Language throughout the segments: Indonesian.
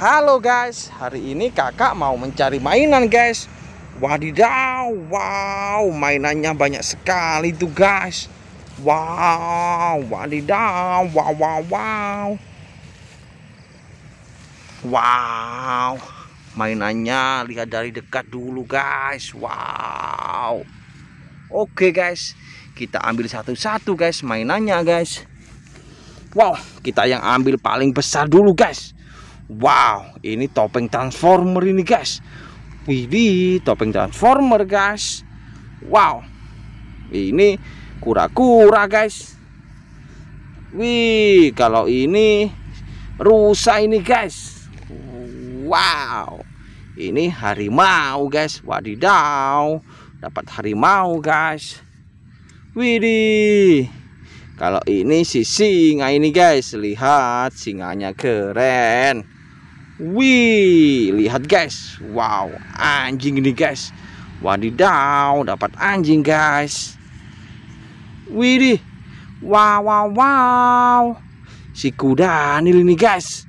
Halo guys, hari ini kakak mau mencari mainan guys Wadidaw, wow, mainannya banyak sekali tuh guys Wow, wadidaw, wow, wow, wow Wow, mainannya lihat dari dekat dulu guys Wow Oke guys, kita ambil satu-satu guys mainannya guys Wow, kita yang ambil paling besar dulu guys Wow, ini topeng transformer ini guys. Widi, topeng transformer guys. Wow, ini kura-kura guys. Wih, kalau ini rusa ini guys. Wow, ini harimau guys. Wadidau, dapat harimau guys. Widih. Kalau ini si singa ini guys, lihat singanya keren. Wih, lihat guys. Wow, anjing ini guys. Wadidaw, dapat anjing guys. Widih. Wow, wow, wow. Si kuda anil ini guys.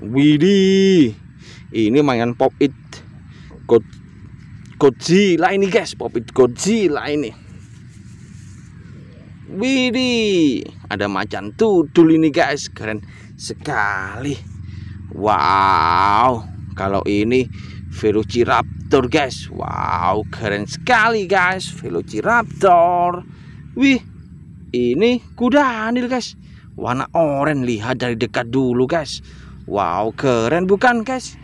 Widih. Ini mainan pop it. God Godzilla ini guys, pop it Godzilla ini. Widih, ada macan tudul ini guys, keren sekali. Wow, kalau ini Velociraptor guys. Wow, keren sekali guys, Velociraptor. Wih, ini kuda anil guys. Warna oranye lihat dari dekat dulu guys. Wow, keren bukan guys?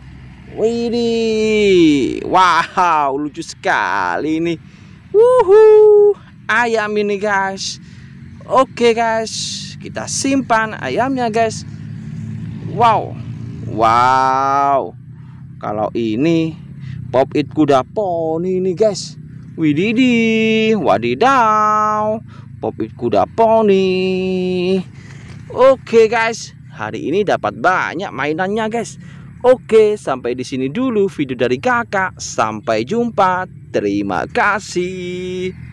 Wih, wow, lucu sekali ini. Wuhu, ayam ini guys. Oke guys, kita simpan ayamnya guys. Wow. Wow Kalau ini Pop it kuda poni nih guys Wididih Wadidaw Pop it kuda poni Oke guys Hari ini dapat banyak mainannya guys Oke sampai di sini dulu video dari kakak Sampai jumpa Terima kasih